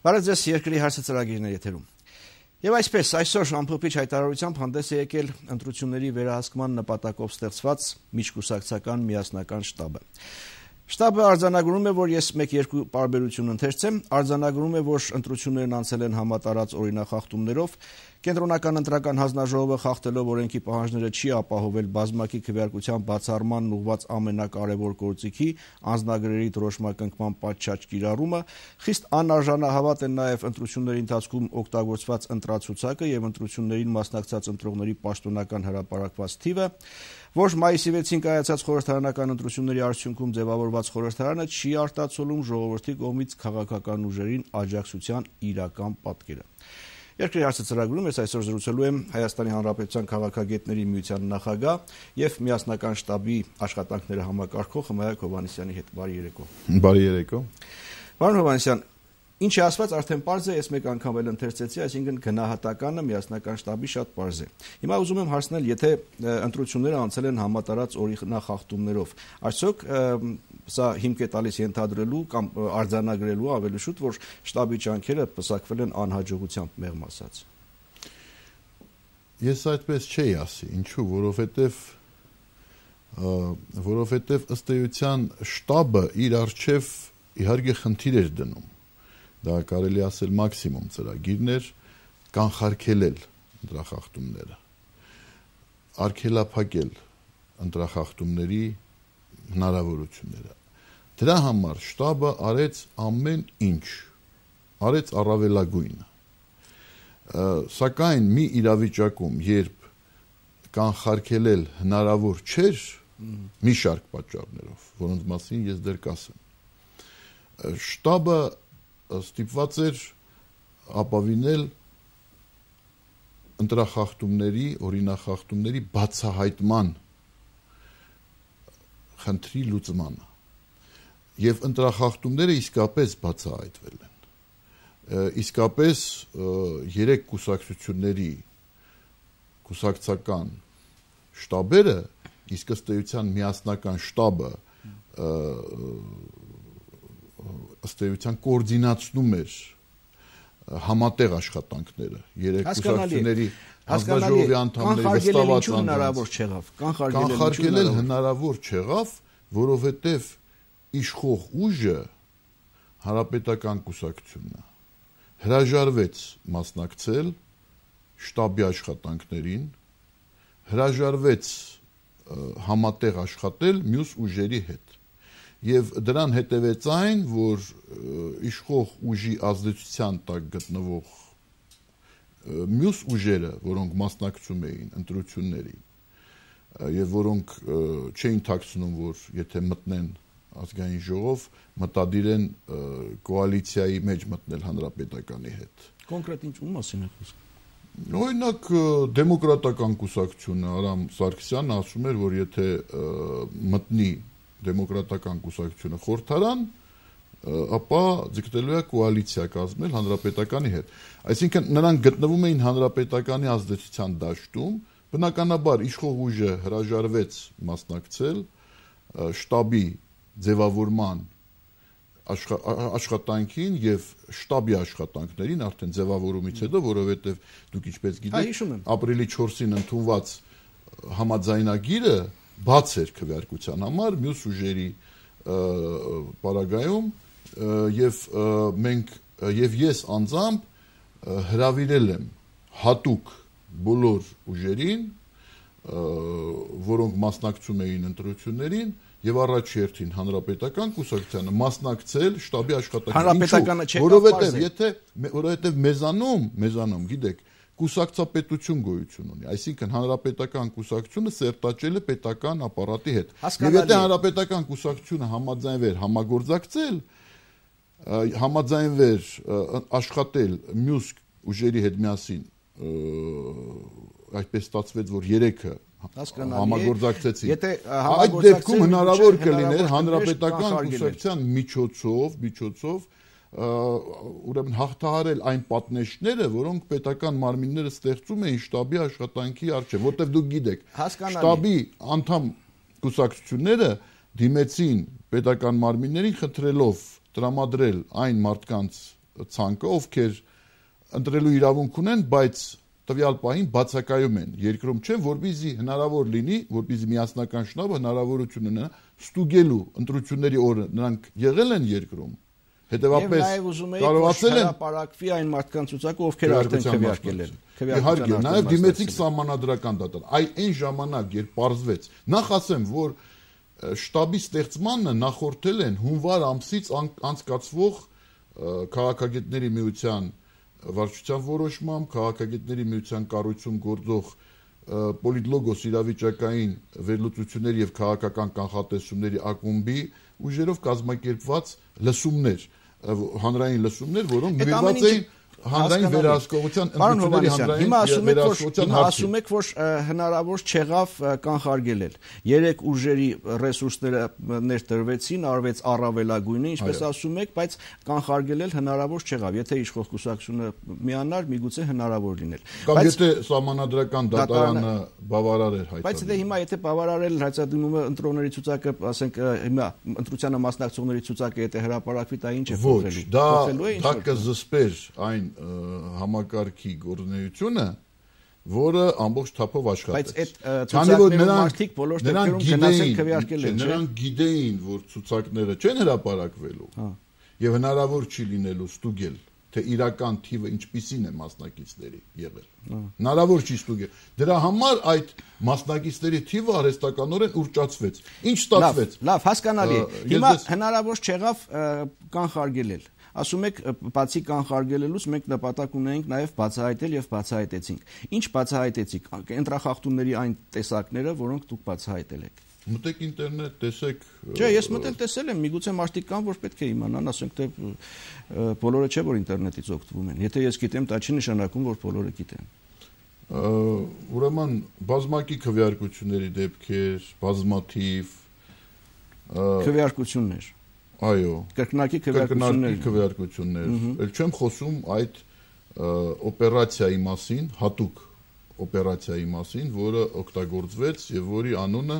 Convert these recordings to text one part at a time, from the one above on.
Բարև ձեզ երկրի հարցը ծրագիրների եթերում։ Եվ այսպես այսօր ամփոփիչ հայտարարությամբ հանդես է եկել ընտրությունների վերահսկման նպատակով ստեղծված միջկուսակցական միասնական շտաբը։ Շտաբը արձանագրում է, որ ես 1-2 պարբերություն ընթերցեմ, արձանագրում է, որ ընտրություններն անցել են համատարած օրինախախտումներով, Կենտրոնական ընտրական հանձնաժողովը խախտելով օրենքի պահանջները չի ապահովել բազմակի քվեարկության բացառմանն ուղված ամենակարևոր գործիքի անznագրերի դրոշմակնկման պատշաճ կիրառումը, խիստ անարժանահավատ են նաև ընտրությունների ընթացքում օգտագործված ընտրացուցակը եւ ընտրություններին մասնակցած ընտրողների պաշտոնական հրապարակված թիվը, Ոչ մայիսի 6-ին կայացած խորհրդարանական ընտրությունների արդյունքում ձևավորված խորհրդարանը չի արտացոլում ժողովրդի կողմից քաղաքական ուժերին աջակցության իրական պատկերը։ Երկրի հարցը ծրագրում ես այսօր զրուցելու եմ Հայաստանի Հանրապետության քաղաքագետների միության նախագահ եւ միասնական շտաբի աշխատանքները համակարգող Հմայակ Հովանեսյանի հետ։ Բարի երեկո։ Բարի երեկո։ Պարոն Հովանեսյան, Ինչ է ասված, արդեն པարզ է, ես մեկ անգամ էլ ընթերցեցի, այսինքն գնահատականը միասնական շտաբի շատ པարզ է։ Հիմա ուզում եմ հարցնել, եթե ընտրությունները անցել են համատարած օրինախախտումներով, արդյոք սա հիմք է տալիս ենթադրելու կամ արձանագրելու ավելի շուտ, որ շտաբի ճանկերը պսակվել են անհաջողությամբ մեղմ ասած։ Ես այդպես չէի ասի, ինչու, որովհետև որովհետև ըստ էության շտաբը իր արչև իհարկե խնդիր էր դնում Դա կարելի ասել մաքսիմում ծրագիրներ կանխարգելել ընտրախախտումները։ Արկելափակել ընտրախախտումների հնարավորությունները։ Դրա համար շտաբը արեց ամեն ինչ, արեց առավելագույնը։ Սակայն մի իրավիճակում, երբ կանխարգելել հնարավոր չէր մի շարք պատճառներով, որոնց մասին ես դեռ կասեմ, շտաբը ստիպված էր ապավինել ընտրախախտումների, օրինախախտումների բացահայտման խնդրի լուծմանը։ Եվ ընտրախախտումները իսկապես բացահայտվել են։ Իսկապես երեք կուսակցությունների կուսակցական շտաբերը իսկ ըստեյության միասնական շտաբը ըստ էության կոորդինացնում էր համատեղ աշխատանքները երեք ուսուցիչների հանձնաժողովի անդամների վստահված հնարավոր չեղավ կանխարգելել հնարավոր չեղավ որովհետև իշխող ուժը հարապետական կուսակցությունն է հրաժարվեց մասնակցել շտաբի աշխատանքներին հրաժարվեց համատեղ աշխատել մյուս ուժերի հետ եւ դրան հետեւեց այն, որ իշխող ուժի ազդեցության տակ գտնվող մյուս ուժերը, որոնք մասնակցում էին ընտրությունների եւ որոնք չէին ཐակցնում, որ եթե մտնեն ազգային ժողով, մտադիր են կոալիցիայի մեջ մտնել հանրապետականի հետ։ Կոնկրետ ինչ ու մասին է խոսքը։ Օրինակ դեմոկրատական կուսակցությունը Արամ Սարգսյանը ասում էր, որ եթե մտնի դեմոկրատական կուսակցությունը խորթարան, ապա ձգտելու է կոալիցիա կազմել հանրապետականի հետ։ Այսինքն նրանք գտնվում էին հանրապետականի ազդեցության դաշտում, բնականաբար իշխող ուժը հրաժարվեց մասնակցել շտաբի ձևավորման աշխ, աշխատանքին եւ շտաբի աշխատանքներին արդեն ձևավորումից հետո, որովհետեւ դուք ինչպես գիտեք, հա, ապրիլի 4-ին ընդունված համաձայնագիրը բաց էր քվեարկության համար մյուս ուժերի պարագայում եւ մենք եւ ես անձամբ հravirել եմ հատուկ բոլոր ուժերին որոնք մասնակցում էին ընտրություններին եւ առաջերտին հանրապետական կուսակցությանը մասնակցել շտաբի աշխատանքին հանրապետականը չէ որովհետեւ եթե որովհետեւ մեզանում մեզանում գիտեք կուսակցապետություն գոյություն ունի, այսինքն հանրապետական կուսակցությունը սերտաճել է պետական ապարատի հետ։ Եվ եթե հանրապետական կուսակցությունը համաձայնվեր համագործակցել, համաձայնվեր աշխատել մյուս ուժերի հետ միասին, այսպես ստացվեց, որ երեքը համագործակցեցին։ Եթե համագործակցել այդ դեպքում հնարավոր կլիներ հանրապետական կուսակցության միջոցով, միջոցով ուրեմն հաղթահարել այն պատնեշները, որոնք պետական մարմինները ստեղծում էին շտաբի աշխատանքի արժե, որտեվ դուք գիտեք, շտաբի անդամ կուսակցությունները դիմեցին պետական մարմիններին խնդրելով տրամադրել այն մարդկանց ցանկը, ովքեր ընտրելու իրավունք ունեն, բայց տվյալ պահին բացակայում են երկրում չեն որբիզի հնարավոր լինի որբիզի միասնական շնորհը հնարավորություն ունենա ստուգելու ընտրությունների օրը նրանք եղել են երկրում հետեւապես կարողացել են հարաբարակվի այն մարդկանց ցուցակը, ովքեր արդեն քվեարկել են։ Իհարկե, նաև դիմեցինք սահմանադրական դատարան։ Այ այն ժամանակ, երբ պարզվեց, նախ ասեմ, որ շտաբի ստեղծմանը նախորդել են հունվար ամսից անցկացվող քաղաքագետների միության վարչության որոշմամբ քաղաքագետների միության կառույցում գործող պոլիտլոգոս իրավիճակային վերլուծություններ եւ քաղաքական կանխատեսումների ակումբի ուժերով կազմակերպված լսումներ հանրային լսումներ, որոնք նվիրված էին Հանրային վերահսկողության ընդդիմությունների հանրային հիմա ասում եք որ հիմա ասում եք որ հնարավոր չեղավ կանխարգելել։ Երեք ուժերի ռեսուրսները ներդրվեցին, արվեց առավելագույնը, ինչպես ասում եք, բայց կանխարգելել հնարավոր չեղավ։ Եթե իշխող կուսակցությունը միանար, միգուցե հնարավոր լինել։ Կամ եթե համանadrական դատարանը բավարար էր հայտարարել։ Բայց եթե հիմա եթե բավարարել հայտարարումը ընտրողների ցուցակը, ասենք հիմա ընտրությանը մասնակցողների ցուցակը եթե հրապարակվի, դա ինչ է փոխելու։ Ոչ, դա դա կզսպեր այն համակարգի գործունեությունը որը ամբողջ թափով աշխատեց։ Բայց այդ քանի որ նրանք բոլոր դեպքերում գնացել քվեարկել են, նրանք գիտեին, որ ցուցակները չեն հրապարակվելու։ Հա։ Եվ հնարավոր չի լինելու ստուգել, թե իրական թիվը ինչպիսին է մասնակիցների եղել։ հա։ Հնարավոր չի ստուգել։ Դրա համար այդ մասնակիցների թիվը արհեստականորեն ուրճացվեց։ Ինչ ստացվեց։ Լավ, հասկանալի է։ Հիմա հնարավոր չեղավ կանխարգելել ասում եք բացի կանխարգելելուց մենք նպատակ ունենք նաև բացահայտել եւ բացահայտեցինք։ Ինչ բացահայտեցիք։ Կենտրախախտումների այն տեսակները, որոնք դուք բացահայտել եք։ Մտեք ինտերնետ, տեսեք։ Չէ, ես մտել տեսել եմ, միգուցե մարդիկ կան, որ պետք է իմանան, ասենք թե բոլորը չէ որ ինտերնետից օգտվում են։ Եթե ես գիտեմ, դա չի նշանակում, որ բոլորը գիտեն ուրեմն բազմակի քվեարկությունների դեպքեր, բազմաթիվ քվեարկություններ Այո։ Կրկնակի քվեարկություններ։ Կրկնակի քվեարկություններ։ Էլ չեմ խոսում այդ օպերացիայի մասին, հատուկ օպերացիայի մասին, որը օգտագործվեց եւ որի անունը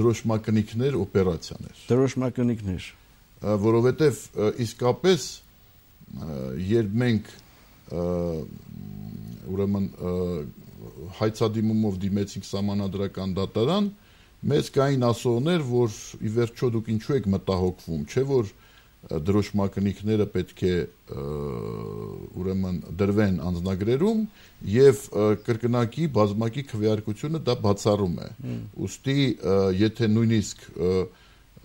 դրոշմակնիկներ օպերացիան էր։ Դրոշմակնիկներ։ Որովհետեւ իսկապես երբ մենք ուրեմն հայցադիմումով դիմեցինք համանadrական դատարան, դա մեծ կային ասողներ, որ ի վերջո դուք ինչու եք մտահոգվում, չէ՞ որ դրոշմակնիկները պետք է ուրեմն դրվեն անձնագրերում եւ կրկնակի բազմակի քվեարկությունը դա բացառում է։ Ոստի եթե նույնիսկ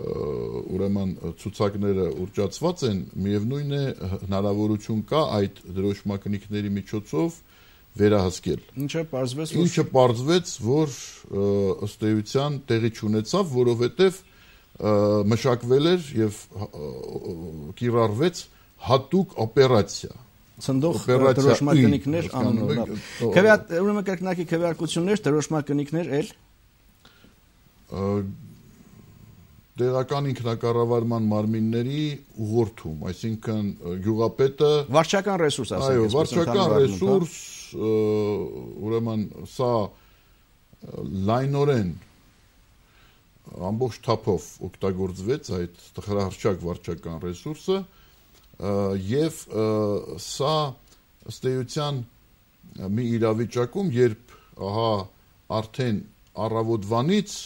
ուրեմն ցուցակները ուրճացված են, միևնույն է հնարավորություն կա այդ դրոշմակնիկների միջոցով վերահսկել։ Ինչը պարզվեց, որ Ինչը պարզվեց, որ ըստ էության տեղի չունեցավ, որովհետև մշակվել էր եւ կիրառվեց հատուկ օպերացիա ցնդող դրոշմակնիկներ անունով։ Քվեա ուրեմն կրկնակի քվեարկություններ, դրոշմակնիկներ էլ տեղական ինքնակառավարման մարմինների ուղղորդում, այսինքն գյուղապետը վարչական ռեսուրս ասենք, այո, վարչական ռեսուրս, ուրեմն սա լայնորեն ամբողջ թափով օգտագործվեց այդ տխրահարճակ վարչական ռեսուրսը եւ սա ըստ էության մի իրավիճակում, երբ ահա արդեն առավոտվանից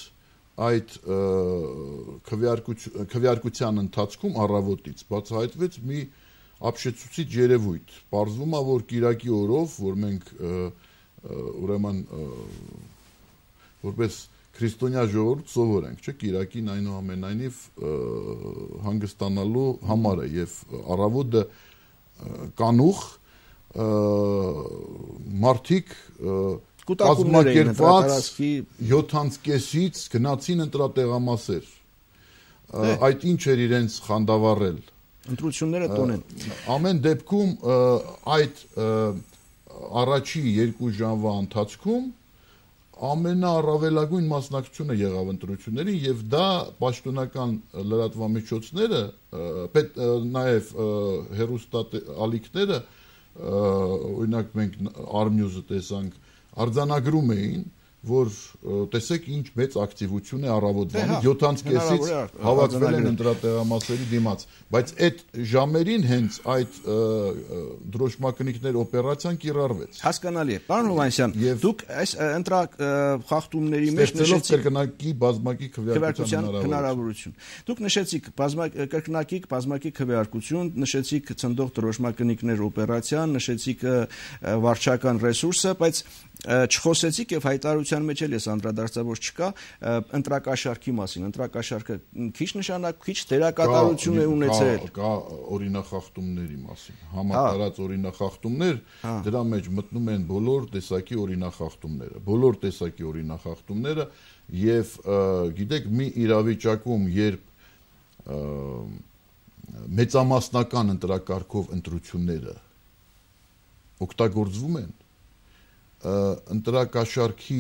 այդ քվեարկության քվեարկության ընթացքում առավոտից բացահայտվեց մի ապշեցուցիչ երևույթ։ Պարզվում է, որ Կիրակի օրով, որ մենք ուրեմն որպես քրիստոնյա ժողովուրդ սովոր ենք, չէ՞, Կիրակին այնուամենայնիվ հանգստանալու համար է եւ առավոտը կանուխ մարդիկ կուտակումներ էին հրատարակի 7.5-ից գնացին ընտրատեղամասեր։ Այդ ինչ էր իրենց խանդավառել։ Ընտրությունները տոնեն։ Ամեն դեպքում այդ առաջի երկու ժամվա ընթացքում ամենաառավելագույն մասնակցությունը եղավ ընտրությունների եւ դա պաշտոնական լրատվամիջոցները պետ նաեւ հերոստատ ալիքները օրինակ մենք Armnews-ը տեսանք արձանագրում էին, որ տեսեք ինչ մեծ ակտիվություն է առավոտվանը 7-ից հավաքվել են ընտրատեղամասերի դիմաց, բայց այդ ժամերին հենց այդ դրոշմակնիկներ օպերացիան կիրառվեց։ Հասկանալի է։ Պարոն Հովանեսյան, դուք այս ընտրա խախտումների մեջ նշեցիք կրկնակի բազմակի քվեարկության հնարավորություն։ Դուք նշեցիք կրկնակի բազմակի քվեարկություն, նշեցիք ցնդող դրոշմակնիկներ օպերացիան, նշեցիք վարչական ռեսուրսը, բայց չխոսեցիք եւ հայտարարության մեջ էլ ես անդրադարձավոր չկա ընտրակաշարքի մասին ընտրակաշարքը քիչ նշանակ քիչ դերակատարություն է ունեցել կա օրինախախտումների մասին հա։ համատարած օրինախախտումներ հա։ դրա մեջ մտնում են բոլոր տեսակի օրինախախտումները բոլոր տեսակի օրինախախտումները եւ գիտեք մի իրավիճակում երբ մեծամասնական ընտրակարգով ընտրությունները օգտագործվում են ընտրակաշարքի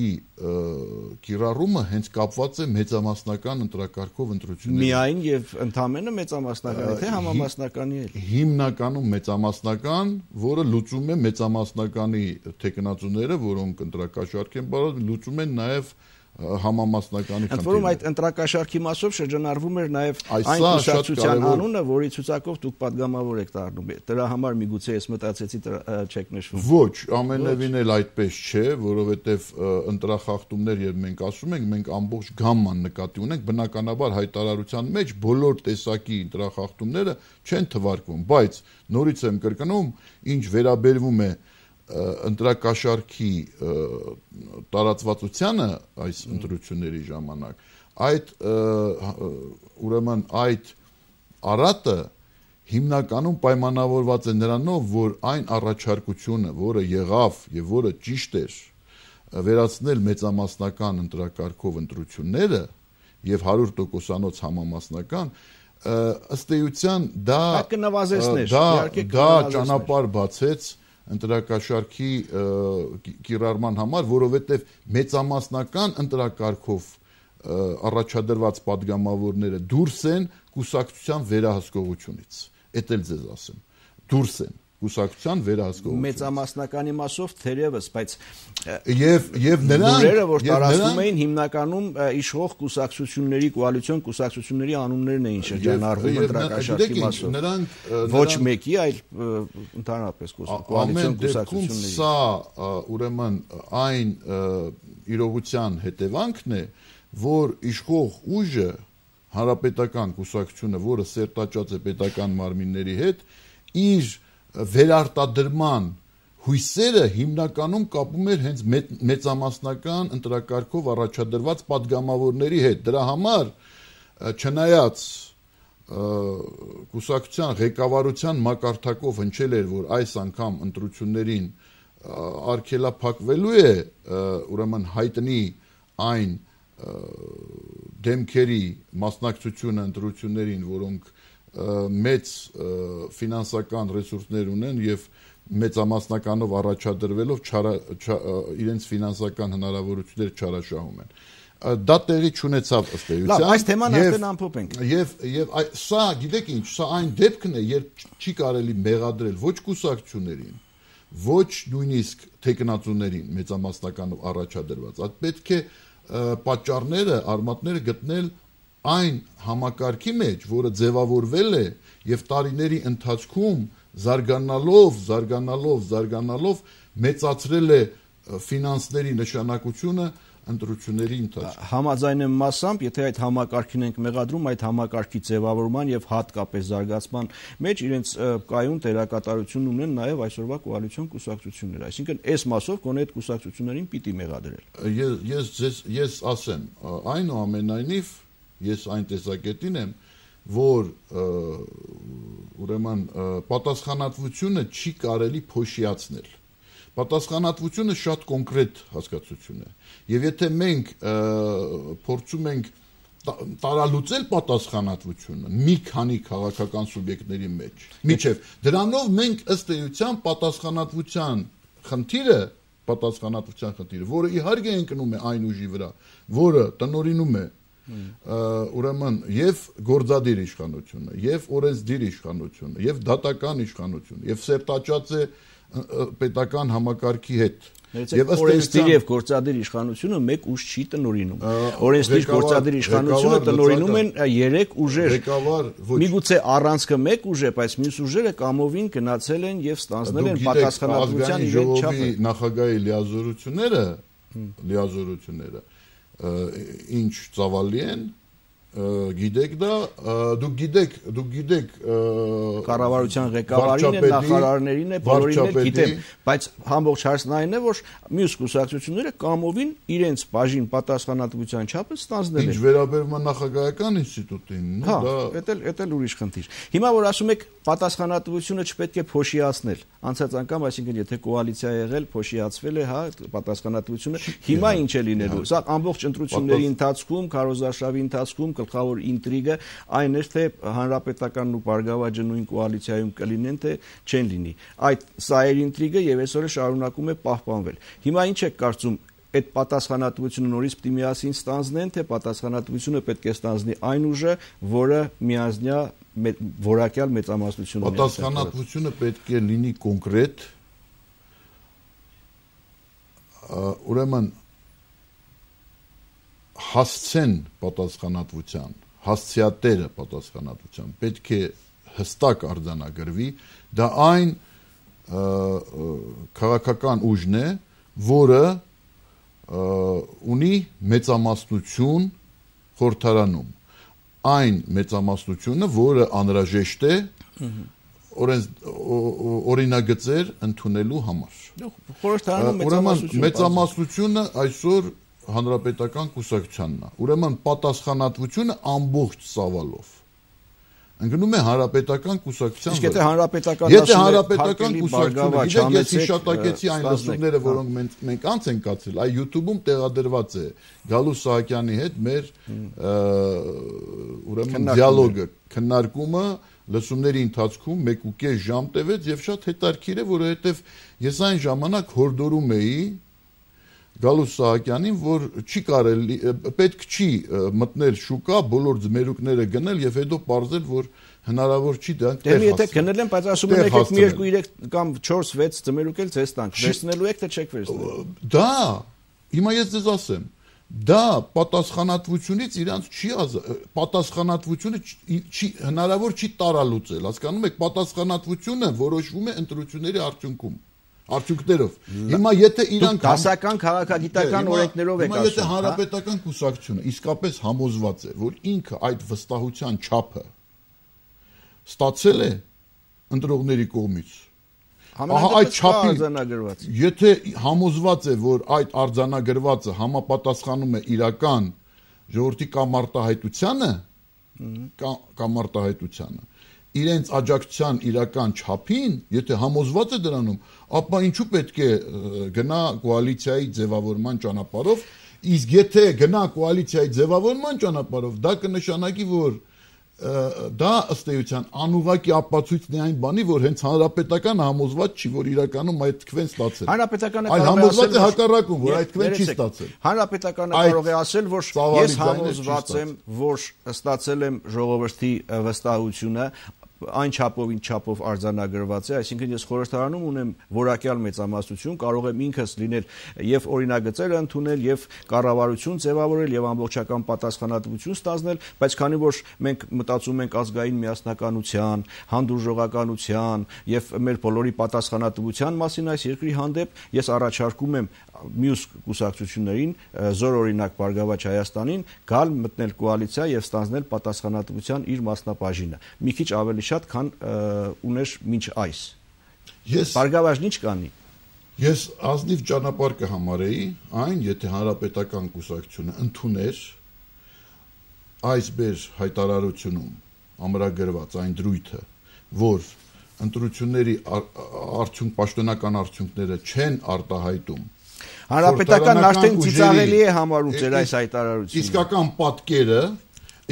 կիրառումը հենց կապված է մեծամասնական ընտրակարգով ընտրությունների միայն եւ ընդամենը մեծամասնականի թե համամասնականի էլ հիմնականում մեծամասնական որը լուծում է մեծամասնականի թեկնածուները որոնք ընտրակաշարք են բարոց լուծում են նաեւ և, համամասնականի խնդիրը։ Ընդ որում այդ ընտրակաշարքի մասով շրջանառվում էր նաև այն հուսացության անունը, որի ցուցակով դուք падգամավոր եք դառնում։ Դրա համար միգուցե ես մտածեցի չեք նշվում։ Ոչ, ամենևին էլ այդպես չէ, որովհետև ընտրախախտումներ, երբ մենք ասում ենք, մենք ամբողջ գամման նկատի ունենք, բնականաբար հայտարարության մեջ բոլոր տեսակի ընտրախախտումները չեն թվարկվում, բայց նորից եմ կրկնում, ինչ վերաբերվում է ընտրակաշարքի տարածվածությունը այս ընտրությունների ժամանակ այդ ուրեմն այդ արատը հիմնականում պայմանավորված է նրանով, որ այն առաջարկությունը, որը եղավ եւ որը ճիշտ էր, վերացնել մեծամասնական ընտրակարգով ընտրությունները եւ 100%-անոց համամասնական ըստ էության դա կնվազեցներ, իհարկե կնվազեցներ։ Դա ճանապարհ բացեց ընտրակաշարքի կիրառման համար, որովհետև մեծամասնական ընտրակարգով առաջադրված падգամավորները դուրս են կուսակցության վերահսկողությունից։ Էդ էլ ձեզ ասեմ։ Դուրս են կուսակցության վերահսկողություն։ Մեծամասնականի մասով թերևս, բայց եւ եւ նրանք լուրերը, որ տարածվում էին հիմնականում իշխող կուսակցությունների կոալիցիոն կուսակցությունների անուններն էին շրջանառվում ընտրակաշարքի մասով։ Նրանք ոչ մեկի, այլ ընդհանրապես կոալիցիոն կուսակցությունների։ Սա ուրեմն այն իրողության հետևանքն է, որ իշխող ուժը հանրապետական կուսակցությունը, որը սերտաճած է պետական մարմինների հետ, իր վերարտադրման հույսերը հիմնականում կապում էր հենց մեծ, մեծամասնական ընտրակարգով առաջադրված падգամավորների հետ։ Դրա համար չնայած կուսակցության ղեկավարության մակարդակով հնչել էր, որ այս անգամ ընտրություններին արկելափակվելու է, ուրեմն հայտնի այն դեմքերի մասնակցությունը ընտրություններին, որոնք մեծ ֆինանսական ռեսուրսներ ունեն եւ մեծամասնականով առաջադրվելով չարա իրենց ֆինանսական հնարավորությունները չարաշահում են դա տեղի չունեցավ ըստ էության։ Լավ, այս թեման արդեն ամփոփ ենք։ Եվ եւ սա, գիտեք ինչ, սա այն դեպքն է, երբ չի կարելի մեղադրել ոչ կուսակցություններին, ոչ նույնիսկ տեխնատուներին մեծամասնականով առաջադրված։ Այդ պետք է պատճառները, արմատները գտնել այն համակարգի մեջ, որը ձևավորվել է եւ տարիների ընթացքում զարգանալով, զարգանալով, զարգանալով մեծացրել է ֆինանսների նշանակությունը ընտրությունների ընթացքում։ Համաձայն եմ մասամբ, եթե այդ համակարգին ենք մեղադրում, այդ համակարգի ձևավորման եւ հատկապես զարգացման մեջ իրենց կայուն դերակատարություն ունեն նաեւ այսօրվա կոալիցիոն կուսակցությունները։ Այսինքն այս մասով կոնե այդ կուսակցություններին պիտի մեղադրել։ Ես ես ես ասեմ, այնուամենայնիվ ես այն տեսակետին եմ, որ ուրեմն պատասխանատվությունը չի կարելի փոշիացնել։ Պատասխանատվությունը շատ կոնկրետ հասկացություն է։ Եվ եթե մենք փորձում ենք տարալուծել պատասխանատվությունը մի քանի քաղաքական սուբյեկտների մեջ։ Միջև դրանով մենք ըստ էության պատասխանատվության խնդիրը պատասխանատվության խնդիրը, որը իհարկե ընկնում է այն ուժի վրա, որը տնորինում է ուրեմն եւ գործադիր իշխանությունը, եւ օրենսդիր իշխանությունը, եւ դատական իշխանությունը, եւ սերտաճած է պետական համակարգի հետ։ Եվ օրենսդիր եւ գործադիր իշխանությունը մեկ ուժ չի տնորինում։ Օրենսդիր գործադիր իշխանությունը տնորինում են երեք ուժեր։ Միգուցե առանցքը մեկ ուժ է, բայց մյուս ուժերը կամովին գնացել են եւ ստանձնել են պատասխանատվության իրեն չափը։ Ժողովի նախագահի լիազորությունները լիազորությունները ինչ ծավալի են գիտեք դա դուք գիտեք դուք գիտեք կառավարության ղեկավարին է նախարարներին է բոլորին է գիտեմ բայց համբողջ հարցն այն է որ մյուս կուսակցությունները կամովին իրենց բաժին պատասխանատվության չափը ստանձնել են ինչ վերաբերվում է նախագահական ինստիտուտին նո հա, դա դա դա ուրիշ խնդիր հիմա որ ասում եք պատասխանատվությունը չպետք է փոշիացնել անցած անգամ այսինքն եթե կոալիցիա է եղել փոշիացվել է հա պատասխանատվությունը հիմա ինչ է լինելու հա։ սա ամբողջ ընտրությունների ընթացքում կարոզարշավի ընթացքում գլխավոր ինտրիգը այն էր թե հանրապետականն ու բարգավաճը նույն կոալիցիայում կլինեն թե չեն լինի։ Այդ սա էր ինտրիգը եւ այսօր է շարունակում է պահպանվել։ Հիմա ինչ է կարծում այդ պատասխանատվությունը նորից պիտի միասին ստանձնեն, թե պատասխանատվությունը պետք է ստանձնի այն ուժը, որը միանձնյա որակյալ մեծամասնությունը Պատասխանատվությունը պետք է լինի կոնկրետ ուրեմն հասցեն պատասխանատվության, հասցեատերը պատասխանատվության պետք է հստակ արձանագրվի, դա այն քաղաքական ուժն է, որը ունի մեծամասնություն խորհրդարանում այն մեծամասնությունը, որը անհրաժեշտ է օրինագծեր ընդունելու համար։ Խորհրդարանում մեծամասնությունը այսօր հանրապետական կուսակցությանն է։ Ուրեմն պատասխանատվությունը ամբողջ ծավալով ընկնում է հանրապետական կուսակցության։ Իսկ եթե հանրապետական Եթե հանրապետական կուսակցությունը, գիտեք, ես հիշատակեցի այն լսումները, որոնք մենք մենք անց են կացրել, այ YouTube-ում տեղադրված է Գալու Սահակյանի հետ մեր ուրեմն դիալոգը, քննարկումը լսումների ընթացքում 1.5 ժամ տևեց եւ շատ հետաքրքիր է, որովհետեւ ես այն ժամանակ հորդորում էի գալուս Սահակյանին, որ չի կարելի պետք չի մտնել շուկա, բոլոր ձմերուկները գնել եւ հետո parzել, որ հնարավոր չի դա դեռ հասնել։ Դե եթե գնել են, բայց ասում են եկեք մի երկու 3 կամ 4-6 ձմերուկ էլ ձեզ տանք, վերցնելու եք թե չեք վերցնելու։ Դա հիմա ես ձեզ ասեմ, դա պատասխանատվությունից իրանց չի պատասխանատվությունը չի հնարավոր չի տարալուծել հասկանում եք պատասխանատվությունը որոշվում է ընտրությունների արդյունքում արդյունքներով։ Հիմա եթե իրանք դասական քաղաքագիտական դե, օրենքներով եք ասում, եթե հա? հանրապետական կուսակցությունը իսկապես համոզված է, որ ինքը այդ վստահության չափը ստացել է ընտրողների կողմից, Ահա այդ չափի արձանագրված։ Եթե համոզված է, որ այդ արձանագրվածը համապատասխանում է իրական ժողովրդի կամարտահայտությանը, կամարտահայտությանը, իրենց աջակցության իրական չափին, եթե համոզված է դրանում, ապա ինչու պետք է գնա կոալիցիայի ձևավորման ճանապարհով, իսկ եթե գնա կոալիցիայի ձևավորման ճանապարհով, դա կնշանակի, որ դա ըստ էության անուղակի ապացույցն է այն բանի, որ հենց հանրապետականը համոզված չի, որ իրականում այդ թքվեն ստացել։ Հանրապետականը այլ համոզված է հակառակում, որ այդ թքվեն չի ստացել։ Հանրապետականը կարող է ասել, որ ես համոզված եմ, որ ստացել եմ ժողովրդի վստահությունը, այն չափով ինչ չափով արձանագրված է, այսինքն ես խորհրդարանում ունեմ որակյալ մեծամասնություն, կարող եմ ինքս լինել եւ օրինագծեր ընդունել եւ կառավարություն ձևավորել եւ ամբողջական պատասխանատվություն ստանձնել, բայց քանի որ մենք մտածում ենք ազգային միասնականության, հանդուրժողականության եւ մեր բոլորի պատասխանատվության մասին այս երկրի հանդեպ, ես առաջարկում եմ մյուս կուսակցություններին զոր օրինակ Բարգավաճ Հայաստանին գալ մտնել կոալիցիա եւ ստանձնել պատասխանատվության իր մասնապաշինը։ Մի քիչ ավելի ավելի շատ, քան ուներ մինչ այս։ Ես Բարգավաճն ինչ կանի։ Ես ազնիվ ճանապարհ կհամարեի այն, եթե հանրապետական կուսակցությունը ընդուներ այս բեր հայտարարությունում ամրագրված այն դրույթը, որ ընտրությունների արդյունք պաշտոնական արդյունքները չեն արտահայտում Հանրապետականն արդեն ծիծաղելի է համարում ձեր այս հայտարարությունը։ Իսկական պատկերը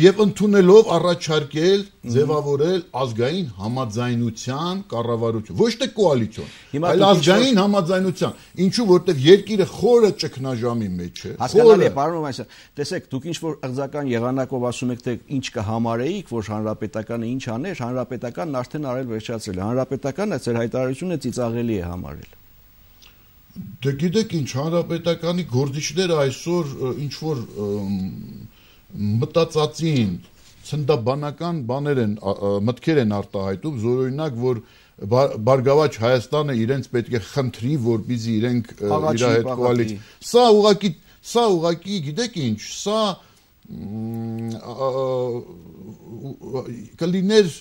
եւ ընդունելով առաջարկել ձևավորել ազգային համաձայնության կառավարություն ոչ թե կոալիցիոն այլ ազգային համաձայնության ինչու որտեվ երկիրը խորը ճգնաժամի մեջ է հասկանալի է պարոն Ռոմանյան տեսեք դուք ինչ որ ըղզական եղանակով ասում եք թե ինչ կհամարեիք որ հանրապետականը ինչ աներ հանրապետականն արդեն արել վերջացրել է հանրապետականը ծեր հայտարարությունը ծիծաղելի է համարել Դե գիտեք ինչ հանրապետականի գործիչները այսօր ինչ որ մտածածին ցնդաբանական բաներ են մտքեր են արտահայտում զորօրինակ որ բարգավաճ Հայաստանը իրենց պետք է խնդրի որպեսզի իրենք իր հետ կոալիցիա սա ուղակի սա ուղակի գիտեք ինչ սա կլիներ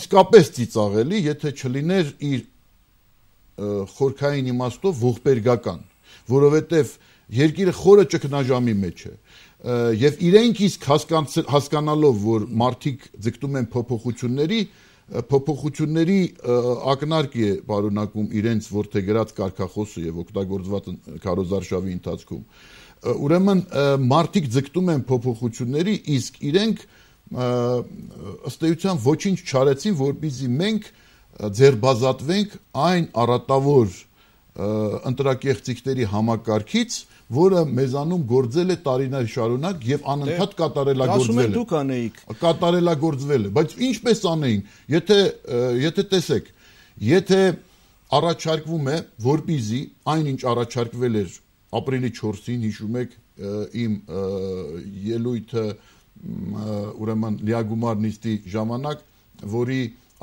իսկապես ծիծաղելի եթե չլիներ իր խորքային իմաստով ողբերգական որովհետև Երկիրը խորը ճգնաժամի մեջ է եւ իրենք իսկ հասկանալով որ մարդիկ ձգտում են փոփոխությունների փոփոխությունների ակնարկ է պարունակում իրենց որթեգրած կարկախոսը եւ օգտագործված կարոզարշավի ընթացքում ուրեմն մարդիկ ձգտում են փոփոխությունների իսկ իրենք ըստ էության ոչինչ չարեցին որբիզի մենք ձերբազատվենք այն առատավոր ընտրակեղծիքների համակարգից որը մեզանում գործել է տարիներ շարունակ եւ դե, անընդհատ կատարելագործվել է։ Ասում եք դուք անեիք։ Կատարելագործվել է, բայց ինչպես անեին։ Եթե եթե տեսեք, եթե առաջարկվում է, որբիզի այնինչ առաջարկվել էր ապրիլի 4-ին, հիշում եք, իմ ելույթը ուրեմն լիագումար նիստի ժամանակ, որի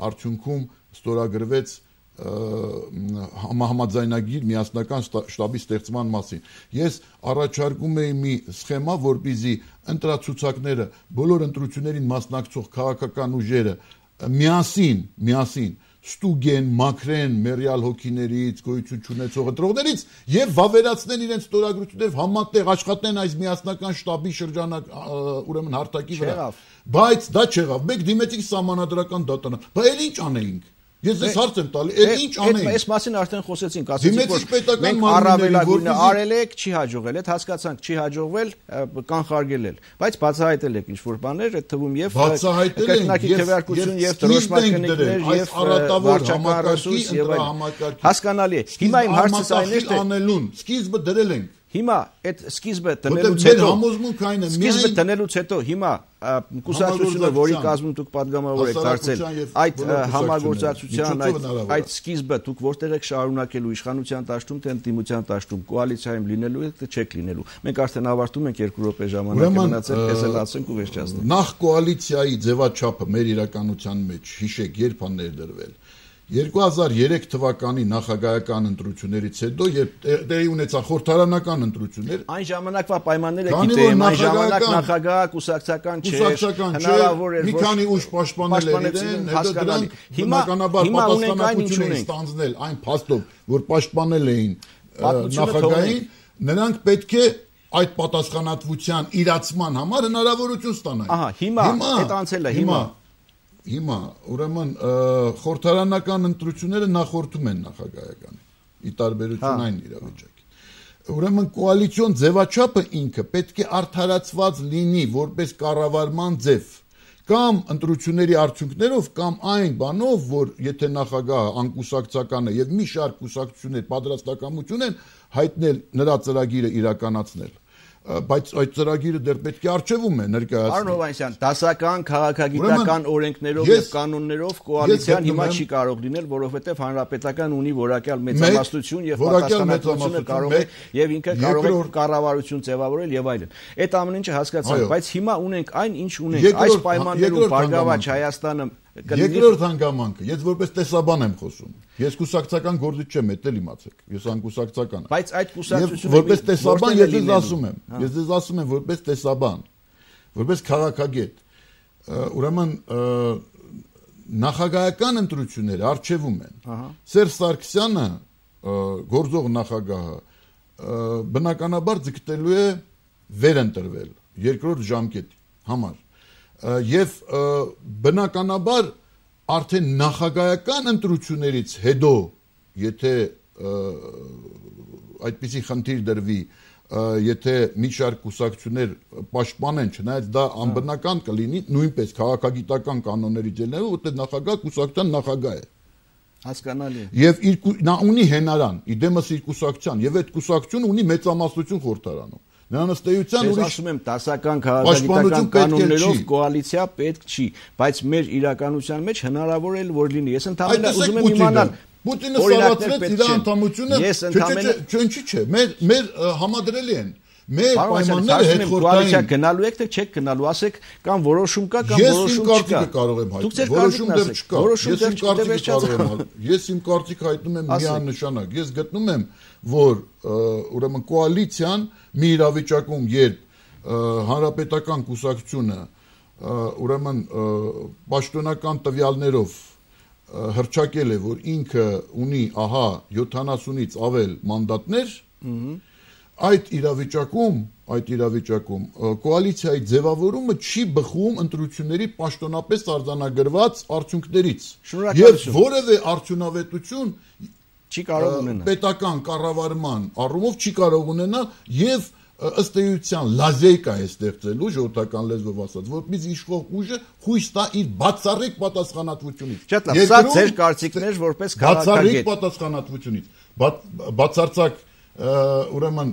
արդյունքում ստորագրվեց համահամաձայնագիր միասնական շտաբի ստեղծման մասին։ Ես առաջարկում եի մի սխեմա, որբիզի ընտրացուցակները բոլոր ընտրություններին մասնակցող քաղաքական ուժերը միասին, միասին ստուգեն, մաքրեն մերյալ հոգիներից, գոյություն ունեցող ընտրողներից եւ վավերացնեն իրենց ստորագրություններով համատեղ աշխատեն այս միասնական շտաբի շրջանակ ուրեմն հարթակի վրա։ Բայց դա չեղավ։ Մեկ դիմեցինք համանadrական դատարան։ Բա ել ինչ անեինք։ Ես ես դե- հարց եմ տալի, այդ դե- ինչ անենք։ Այդ այս մասին արդեն խոսեցինք, ասեցինք որ մենք առավելագույնը արել եք, չի հաջողել, այդ հասկացանք, չի հաջողվել, կանխարգել էլ, բայց բացահայտել եք ինչ որ բաներ, այդ թվում եւ կրկնակի քվեարկություն եւ դրոշմակնիկներ եւ առատավոր համակարգի եւ այլն։ Հասկանալի է։ Հիմա իմ հարցը այն է, թե անելուն, սկիզբը դրել ենք Հիմա այդ սկիզբը տնելուց հետո համոզմունք այն է, միայն սկիզբը տնելուց հետո հիմա կուսակցությունը, որի կազմում դուք падգամավոր եք դարձել, այդ համագործակցության այդ այդ սկիզբը դուք որտեղ եք շարունակելու իշխանության դաշտում թե ընդդիմության դաշտում, կոալիցիայում լինելու եք թե չեք լինելու։ Մենք արդեն ավարտում ենք 2 րոպե ժամանակ մնացել, էս էլ ասենք ու վերջացնենք։ Նախ կոալիցիայի ձևաչափը մեր իրականության մեջ հիշեք, երբ է ներդրվել 2003 թվականի նախագահական ընտրություններից հետո, երբ տեղի դե, դե ունեցան խորհրդարանական ընտրություններ, այն ժամանակվա պայմանները գիտեմ, այն ժամանակ նախագահ կուսակցական չէր, հնարավոր էր մի քանի ուժ պաշտպանել իրեն, հետո դրանք հիմնականաբար պատասխանատվություն էին ստանձնել այն փաստով, որ պաշտպանել էին նախագահին, նրանք պետք է այդ պատասխանատվության իրացման համար հնարավորություն ստանան։ Ահա, հիմա այդ անցել է, հիմա Հիմա, ուրեմն, խորհրդարանական ընտրությունները նախորդում են նախագահականը։ Ի տարբերություն հա։ այն իրավիճակի։ Ուրեմն կոալիցիոն ձևաչափը ինքը պետք է արդարացված լինի որպես կառավարման ձև կամ ընտրությունների արդյունքներով կամ այն բանով, որ եթե նախագահը անկուսակցական է եւ մի շարք կուսակցություններ պատրաստակամություն են հայտնել նրա ծրագիրը իրականացնել բայց այդ ծրագիրը դեռ պետք է արժևում է ներկայացնել։ Արոն Հովանեսյան, դասական, քաղաքագիտական օրենքներով եւ կանոններով կոալիցիան հիմա չի կարող լինել, որովհետեւ հանրապետական ունի որակյալ մեծամասնություն եւ պատասխանատվությունը կարող է եւ ինքը կարող է կառավարություն ձևավորել եւ այլն։ Այդ ամեն ինչը հասկացա, բայց հիմա ունենք այն, ինչ ունենք այս հա, պայմաններում բարգավաճ Հայաստանը Երկրորդ հանգամանքը, ես որպես տեսաբան եմ խոսում։ Ես կուսակցական գործիչ չեմ, դա էլ իմացեք։ Ես անկուսակցական եմ։ Բայց այդ կուսակցությունը որպես տեսաբան ես ձեզ ասում եմ, հա։ ես ձեզ ասում եմ որպես տեսաբան, որպես քաղաքագետ։ Ուրեմն նախագահական ընտրությունները արժևում են։ Սերժ Սարգսյանը գործող նախագահը բնականաբար ձգտելու է վերընտրվել երկրորդ ժամկետ համար եւ բնականաբար արդեն նախագահական ընտրություններից հետո եթե այդպիսի խնդիր դրվի եթե մի շարք կուսակցություններ պաշտպանեն, չնայած դա անբնական կլինի, նույնպես քաղաքագիտական կանոններից ելնելով, որտեղ նախագահ կուսակցության նախագահ է։ Հասկանալի։ Եվ իր նա ունի հենարան, իդեմս իր կուսակցության, եւ այդ կուսակցությունը ունի մեծամասնություն խորհրդարանում։ Նրան ըստ էության ուրիշ ասում եմ տասական քաղաքական կանոններով կոալիցիա պետք չի, բայց մեր իրականության մեջ հնարավոր է որ լինի։ Ես ընդհանրապես ուզում եմ իմանալ Պուտինը սարածրեց իր անդամությունը։ Ես ընդհանրապես ինչի՞ չէ, մեր մեր համադրելի են մեր պայմանները հետ խորտային դուք գնալու եք թե չեք գնալու ասեք կամ որոշում կա կամ որոշում չկա ես իմ կարծիքը կարող եմ հայտնել որոշում դեռ չկա ես իմ կարծիքը կարող եմ հա- ես իմ կարծիքը հայտնում եմ միանշանակ ես գտնում եմ որ ուրեմն կոալիցիան մի իրավիճակում, երբ հանրապետական կուսակցությունը ուրեմն պաշտոնական տվյալներով հրճակել է, որ ինքը ունի ահա 70-ից ավել մանդատներ, այդ իրավիճակում, այդ իրավիճակում կոալիցիայի ձևավորումը չի բխում ընտրությունների պաշտոնապես արձանագրված արդյունքներից։ Եվ որևէ արդյունավետություն չի կարող ունենալ։ Պետական կառավարման առումով չի կարող ունենալ եւ ըստ էության լազեյկա է ստեղծելու ժողովրդական լեզվով ասած, որպես իշխող ուժը խույս տա իր բացառիկ պատասխանատվությունից։ Շատ լավ, սա ձեր կարծիքն էր որպես քաղաքագետ։ Բացառիկ պատասխանատվությունից։ Բացարձակ բաց, ուրեմն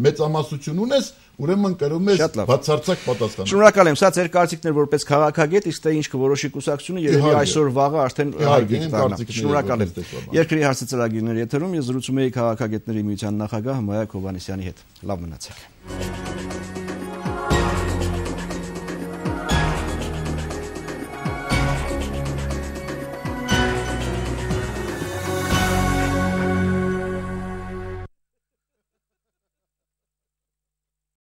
մեծամասնություն ունես, ուրեմն կրում ես բացարձակ պատասխան։ Շնորհակալ եմ, սա ձեր կարծիքն էր որպես քաղաքագետ, իսկ թե ինչ կորոշի կուսակցությունը երևի այսօր վաղը արդեն հարգի կտանա։ Շնորհակալ եմ։ Երկրի հարցի ծրագիրների եթերում ես զրուցում եի քաղաքագետների միության նախագահ Մայա Հովանեսյանի հետ։ Լավ մնացեք։